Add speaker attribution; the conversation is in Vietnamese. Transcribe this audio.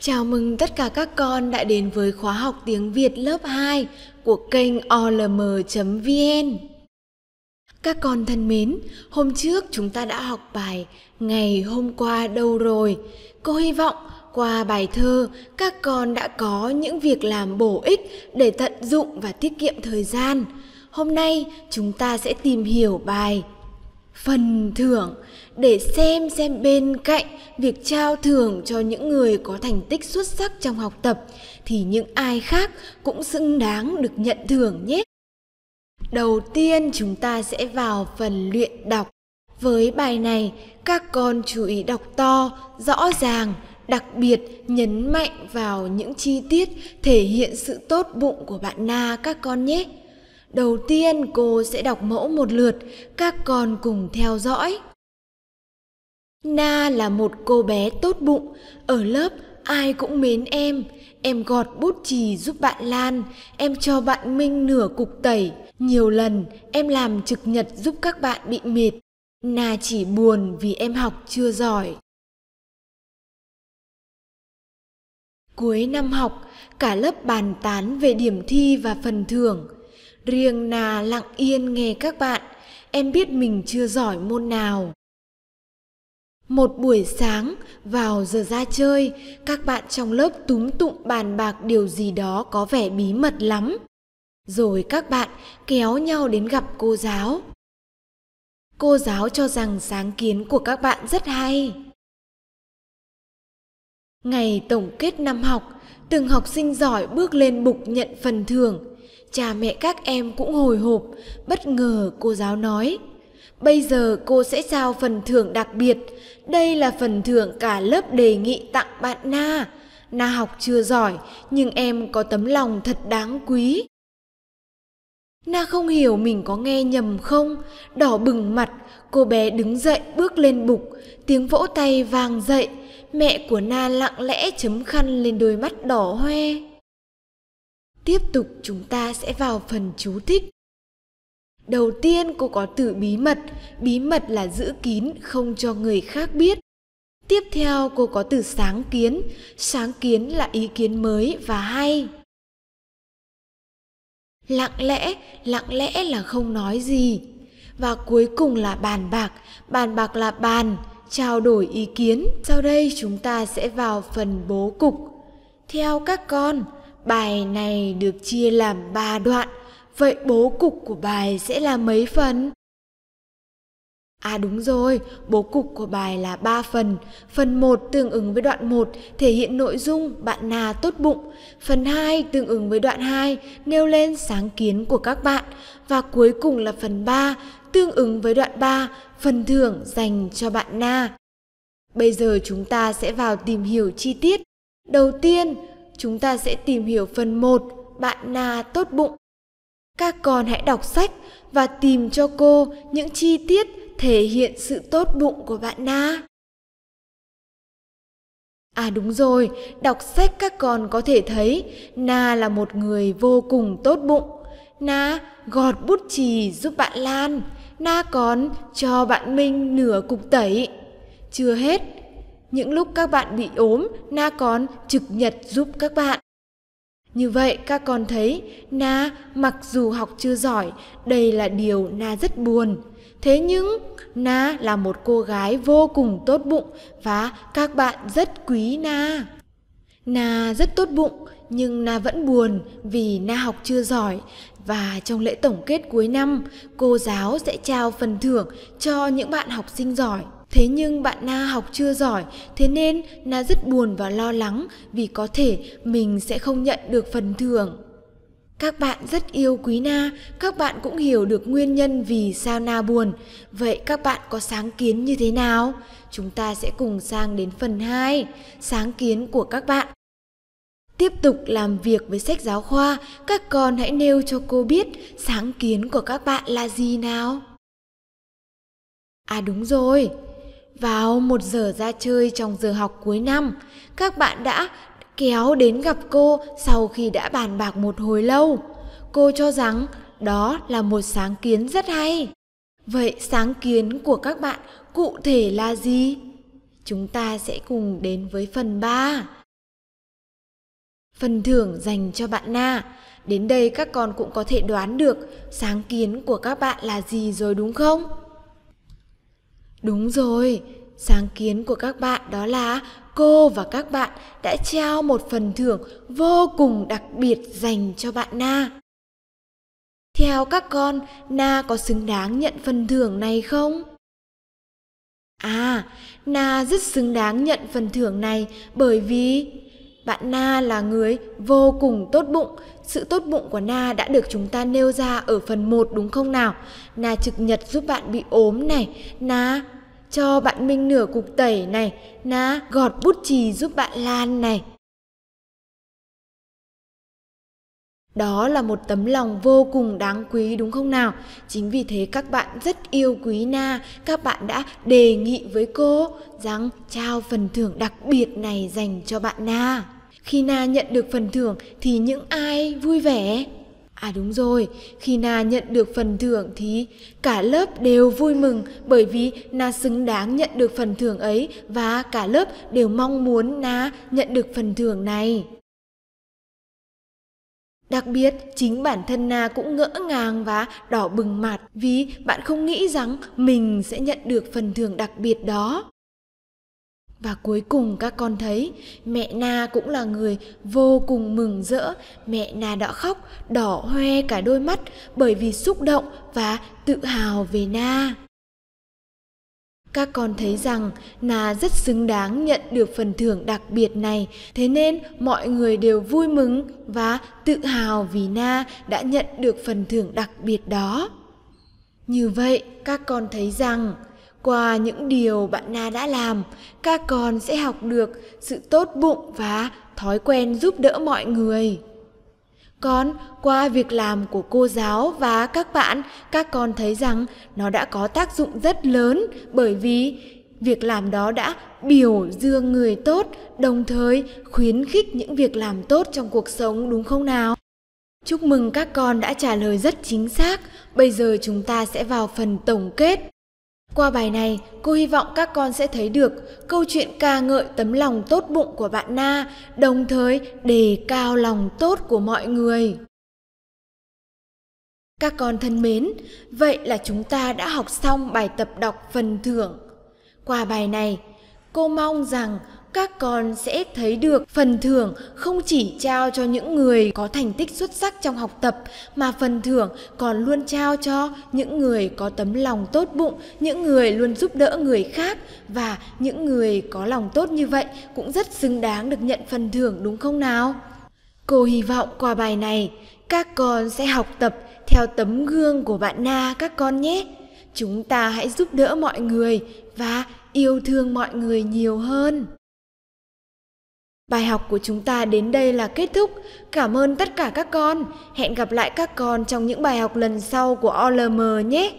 Speaker 1: Chào mừng tất cả các con đã đến với khóa học tiếng Việt lớp 2 của kênh olm.vn. Các con thân mến, hôm trước chúng ta đã học bài Ngày hôm qua đâu rồi? Cô hy vọng qua bài thơ các con đã có những việc làm bổ ích để tận dụng và tiết kiệm thời gian. Hôm nay chúng ta sẽ tìm hiểu bài phần thưởng để xem xem bên cạnh việc trao thưởng cho những người có thành tích xuất sắc trong học tập thì những ai khác cũng xứng đáng được nhận thưởng nhé. Đầu tiên chúng ta sẽ vào phần luyện đọc. Với bài này, các con chú ý đọc to, rõ ràng, đặc biệt nhấn mạnh vào những chi tiết thể hiện sự tốt bụng của bạn Na các con nhé. Đầu tiên cô sẽ đọc mẫu một lượt, các con cùng theo dõi. Na là một cô bé tốt bụng, ở lớp ai cũng mến em. Em gọt bút chì giúp bạn Lan, em cho bạn Minh nửa cục tẩy. Nhiều lần em làm trực nhật giúp các bạn bị mệt. Na chỉ buồn vì em học chưa giỏi. Cuối năm học, cả lớp bàn tán về điểm thi và phần thưởng riêng nà lặng yên nghe các bạn em biết mình chưa giỏi môn nào một buổi sáng vào giờ ra chơi các bạn trong lớp túm tụng bàn bạc điều gì đó có vẻ bí mật lắm rồi các bạn kéo nhau đến gặp cô giáo cô giáo cho rằng sáng kiến của các bạn rất hay ngày tổng kết năm học từng học sinh giỏi bước lên bục nhận phần thưởng cha mẹ các em cũng hồi hộp, bất ngờ cô giáo nói. Bây giờ cô sẽ trao phần thưởng đặc biệt. Đây là phần thưởng cả lớp đề nghị tặng bạn Na. Na học chưa giỏi, nhưng em có tấm lòng thật đáng quý. Na không hiểu mình có nghe nhầm không, đỏ bừng mặt, cô bé đứng dậy bước lên bục, tiếng vỗ tay vang dậy, mẹ của Na lặng lẽ chấm khăn lên đôi mắt đỏ hoe. Tiếp tục chúng ta sẽ vào phần chú thích. Đầu tiên cô có từ bí mật, bí mật là giữ kín không cho người khác biết. Tiếp theo cô có từ sáng kiến, sáng kiến là ý kiến mới và hay. Lặng lẽ, lặng lẽ là không nói gì. Và cuối cùng là bàn bạc, bàn bạc là bàn, trao đổi ý kiến. Sau đây chúng ta sẽ vào phần bố cục. Theo các con, Bài này được chia làm 3 đoạn, vậy bố cục của bài sẽ là mấy phần? À đúng rồi, bố cục của bài là 3 phần. Phần 1 tương ứng với đoạn 1 thể hiện nội dung bạn Na tốt bụng. Phần 2 tương ứng với đoạn 2 nêu lên sáng kiến của các bạn. Và cuối cùng là phần 3 tương ứng với đoạn 3 phần thưởng dành cho bạn Na. Bây giờ chúng ta sẽ vào tìm hiểu chi tiết. Đầu tiên, chúng ta sẽ tìm hiểu phần 1 bạn Na tốt bụng. Các con hãy đọc sách và tìm cho cô những chi tiết thể hiện sự tốt bụng của bạn Na. À đúng rồi, đọc sách các con có thể thấy Na là một người vô cùng tốt bụng. Na gọt bút chì giúp bạn Lan. Na còn cho bạn Minh nửa cục tẩy. Chưa hết, những lúc các bạn bị ốm, Na Con trực nhật giúp các bạn. Như vậy các con thấy Na mặc dù học chưa giỏi, đây là điều Na rất buồn. Thế nhưng Na là một cô gái vô cùng tốt bụng và các bạn rất quý Na. Na rất tốt bụng nhưng Na vẫn buồn vì Na học chưa giỏi và trong lễ tổng kết cuối năm, cô giáo sẽ trao phần thưởng cho những bạn học sinh giỏi. Thế nhưng bạn Na học chưa giỏi, thế nên Na rất buồn và lo lắng vì có thể mình sẽ không nhận được phần thưởng. Các bạn rất yêu quý Na, các bạn cũng hiểu được nguyên nhân vì sao Na buồn. Vậy các bạn có sáng kiến như thế nào? Chúng ta sẽ cùng sang đến phần 2, sáng kiến của các bạn. Tiếp tục làm việc với sách giáo khoa, các con hãy nêu cho cô biết sáng kiến của các bạn là gì nào. À đúng rồi, vào một giờ ra chơi trong giờ học cuối năm, các bạn đã kéo đến gặp cô sau khi đã bàn bạc một hồi lâu. Cô cho rằng đó là một sáng kiến rất hay. Vậy sáng kiến của các bạn cụ thể là gì? Chúng ta sẽ cùng đến với phần 3. Phần thưởng dành cho bạn Na. Đến đây các con cũng có thể đoán được sáng kiến của các bạn là gì rồi đúng không? Đúng rồi, sáng kiến của các bạn đó là cô và các bạn đã trao một phần thưởng vô cùng đặc biệt dành cho bạn Na. Theo các con, Na có xứng đáng nhận phần thưởng này không? À, Na rất xứng đáng nhận phần thưởng này bởi vì bạn Na là người vô cùng tốt bụng. Sự tốt bụng của Na đã được chúng ta nêu ra ở phần 1 đúng không nào? Na trực nhật giúp bạn bị ốm này, Na cho bạn Minh nửa cục tẩy này, Na gọt bút chì giúp bạn Lan này. Đó là một tấm lòng vô cùng đáng quý đúng không nào? Chính vì thế các bạn rất yêu quý Na, các bạn đã đề nghị với cô rằng trao phần thưởng đặc biệt này dành cho bạn Na. Khi Na nhận được phần thưởng thì những ai vui vẻ? À đúng rồi, khi Na nhận được phần thưởng thì cả lớp đều vui mừng bởi vì Na xứng đáng nhận được phần thưởng ấy và cả lớp đều mong muốn Na nhận được phần thưởng này. Đặc biệt, chính bản thân Na cũng ngỡ ngàng và đỏ bừng mặt vì bạn không nghĩ rằng mình sẽ nhận được phần thưởng đặc biệt đó và cuối cùng các con thấy mẹ na cũng là người vô cùng mừng rỡ mẹ na đã khóc đỏ hoe cả đôi mắt bởi vì xúc động và tự hào về na các con thấy rằng na rất xứng đáng nhận được phần thưởng đặc biệt này thế nên mọi người đều vui mừng và tự hào vì na đã nhận được phần thưởng đặc biệt đó như vậy các con thấy rằng qua những điều bạn na đã làm các con sẽ học được sự tốt bụng và thói quen giúp đỡ mọi người con qua việc làm của cô giáo và các bạn các con thấy rằng nó đã có tác dụng rất lớn bởi vì việc làm đó đã biểu dương người tốt đồng thời khuyến khích những việc làm tốt trong cuộc sống đúng không nào chúc mừng các con đã trả lời rất chính xác bây giờ chúng ta sẽ vào phần tổng kết qua bài này, cô hy vọng các con sẽ thấy được câu chuyện ca ngợi tấm lòng tốt bụng của bạn Na, đồng thời đề cao lòng tốt của mọi người. Các con thân mến, vậy là chúng ta đã học xong bài tập đọc phần thưởng. Qua bài này, cô mong rằng các con sẽ thấy được phần thưởng không chỉ trao cho những người có thành tích xuất sắc trong học tập mà phần thưởng còn luôn trao cho những người có tấm lòng tốt bụng, những người luôn giúp đỡ người khác và những người có lòng tốt như vậy cũng rất xứng đáng được nhận phần thưởng đúng không nào? Cô hy vọng qua bài này các con sẽ học tập theo tấm gương của bạn Na các con nhé. Chúng ta hãy giúp đỡ mọi người và yêu thương mọi người nhiều hơn. Bài học của chúng ta đến đây là kết thúc. Cảm ơn tất cả các con. Hẹn gặp lại các con trong những bài học lần sau của OLM nhé.